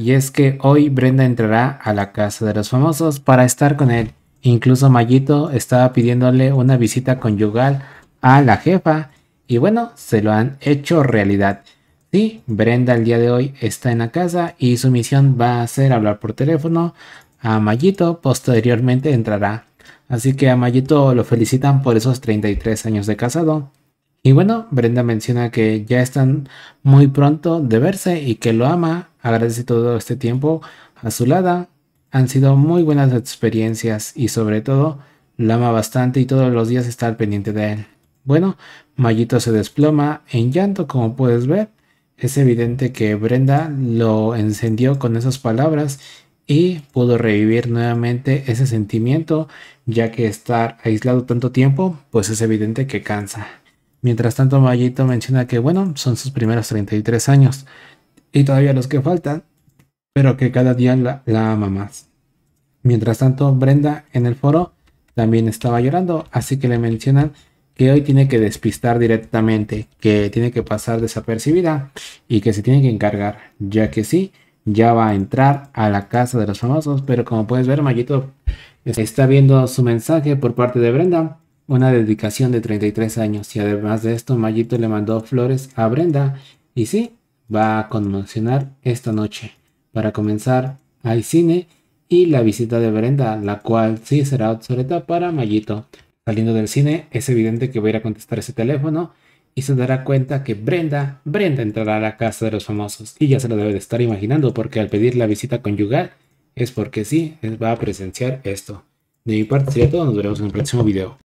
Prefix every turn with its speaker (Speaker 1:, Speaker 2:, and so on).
Speaker 1: y es que hoy Brenda entrará a la casa de los famosos para estar con él. Incluso Mayito estaba pidiéndole una visita conyugal a la jefa y bueno, se lo han hecho realidad. Sí, Brenda el día de hoy está en la casa y su misión va a ser hablar por teléfono a Mayito, posteriormente entrará. Así que a Mayito lo felicitan por esos 33 años de casado. Y bueno, Brenda menciona que ya están muy pronto de verse y que lo ama, agradece todo este tiempo a su lado. Han sido muy buenas experiencias y sobre todo lo ama bastante y todos los días está al pendiente de él. Bueno, Mayito se desploma en llanto como puedes ver. Es evidente que Brenda lo encendió con esas palabras y pudo revivir nuevamente ese sentimiento ya que estar aislado tanto tiempo pues es evidente que cansa. Mientras tanto, Mayito menciona que, bueno, son sus primeros 33 años y todavía los que faltan, pero que cada día la, ama más. Mientras tanto, Brenda en el foro también estaba llorando, así que le mencionan que hoy tiene que despistar directamente, que tiene que pasar desapercibida y que se tiene que encargar, ya que sí, ya va a entrar a la casa de los famosos, pero como puedes ver, Mayito está viendo su mensaje por parte de Brenda una dedicación de 33 años y además de esto Mayito le mandó flores a Brenda y sí, va a conmocionar esta noche. Para comenzar hay cine y la visita de Brenda, la cual sí será obsoleta para Mayito. Saliendo del cine es evidente que va a ir a contestar ese teléfono y se dará cuenta que Brenda, Brenda entrará a la casa de los famosos y ya se lo debe de estar imaginando porque al pedir la visita conyugal es porque sí, va a presenciar esto. De mi parte sería todo, nos veremos en el próximo video.